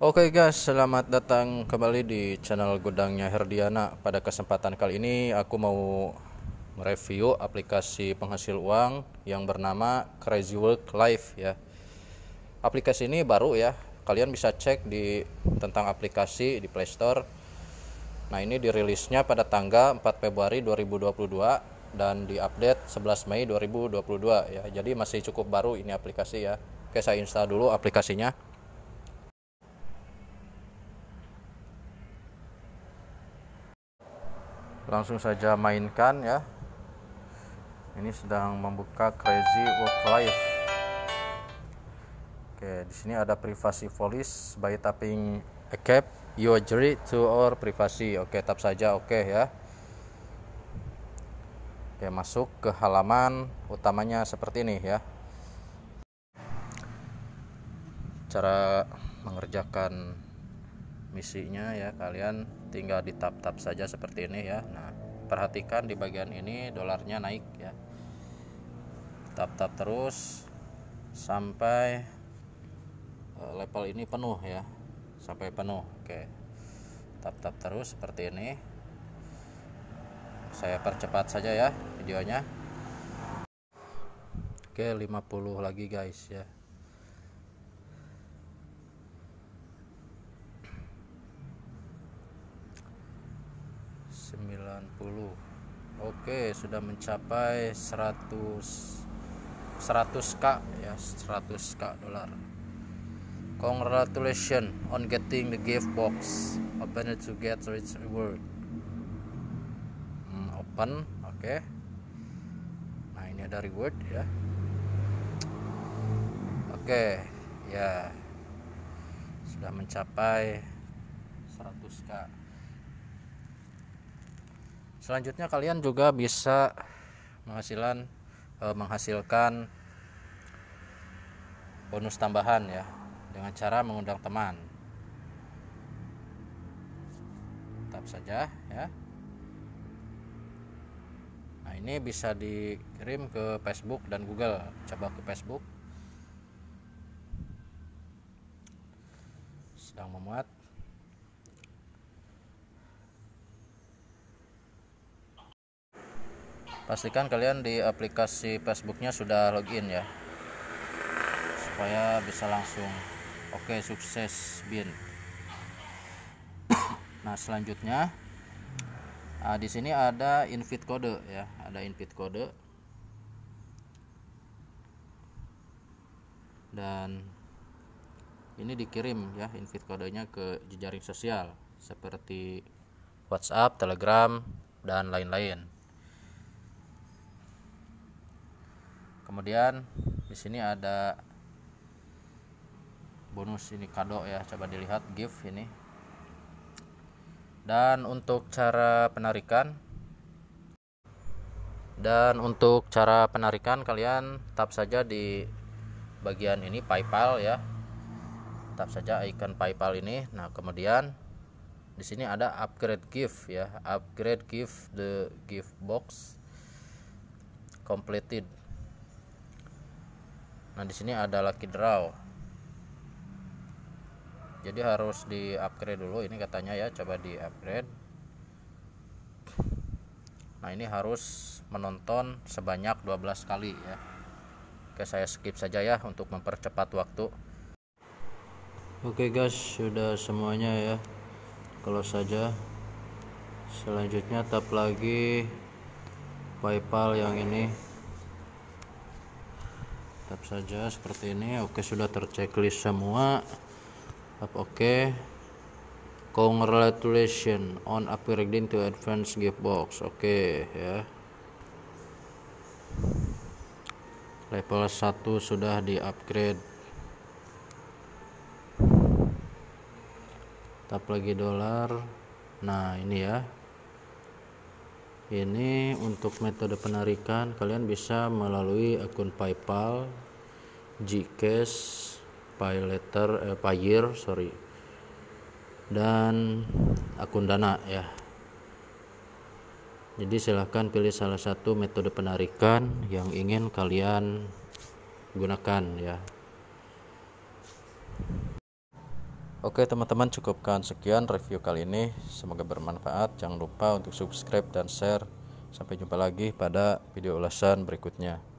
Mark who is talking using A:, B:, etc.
A: Oke okay guys, selamat datang kembali di channel Gudangnya Herdiana. Pada kesempatan kali ini aku mau mereview aplikasi penghasil uang yang bernama Crazy Work Life ya. Aplikasi ini baru ya. Kalian bisa cek di tentang aplikasi di Play Store. Nah, ini dirilisnya pada tanggal 4 Februari 2022 dan diupdate 11 Mei 2022 ya. Jadi masih cukup baru ini aplikasi ya. Oke, saya install dulu aplikasinya. langsung saja mainkan ya ini sedang membuka crazy work life oke di sini ada privasi police by tapping a cap your jury to our privasi oke tap saja oke ya oke masuk ke halaman utamanya seperti ini ya cara mengerjakan misinya ya kalian tinggal ditap tap tap saja seperti ini ya nah perhatikan di bagian ini dolarnya naik ya tap tap terus sampai eh, level ini penuh ya sampai penuh oke tap tap terus seperti ini saya percepat saja ya videonya oke 50 lagi guys ya 90 oke sudah mencapai 100 100k ya 100k dolar congratulations on getting the gift box open it to get rich reward hmm, open oke okay. nah ini ada reward ya oke okay, ya sudah mencapai 100k selanjutnya kalian juga bisa menghasilkan eh, menghasilkan bonus tambahan ya dengan cara mengundang teman Tetap saja ya nah ini bisa dikirim ke Facebook dan Google coba ke Facebook sedang memuat pastikan kalian di aplikasi Facebooknya sudah login ya supaya bisa langsung oke sukses bin nah selanjutnya nah, di sini ada invite kode ya ada invite kode dan ini dikirim ya invite kodenya ke jejaring sosial seperti WhatsApp, Telegram, dan lain-lain. kemudian di sini ada bonus ini kado ya coba dilihat gift ini dan untuk cara penarikan dan untuk cara penarikan kalian tap saja di bagian ini PayPal ya tap saja icon PayPal ini nah kemudian di sini ada upgrade gift ya upgrade gift the gift box completed nah di sini ada lucky draw jadi harus di upgrade dulu ini katanya ya coba di upgrade nah ini harus menonton sebanyak 12 kali ya oke saya skip saja ya untuk mempercepat waktu oke guys sudah semuanya ya kalau saja selanjutnya tap lagi paypal yang ini tetap saja seperti ini oke sudah terchecklist semua tetap oke congratulations on upgrading to advanced box oke ya level 1 sudah di upgrade tetap lagi dolar nah ini ya ini untuk metode penarikan kalian bisa melalui akun PayPal, Gcash, PayLater, eh, Payeer, sorry, dan akun Dana ya. Jadi silahkan pilih salah satu metode penarikan yang ingin kalian gunakan ya. Oke teman-teman cukupkan sekian review kali ini Semoga bermanfaat Jangan lupa untuk subscribe dan share Sampai jumpa lagi pada video ulasan berikutnya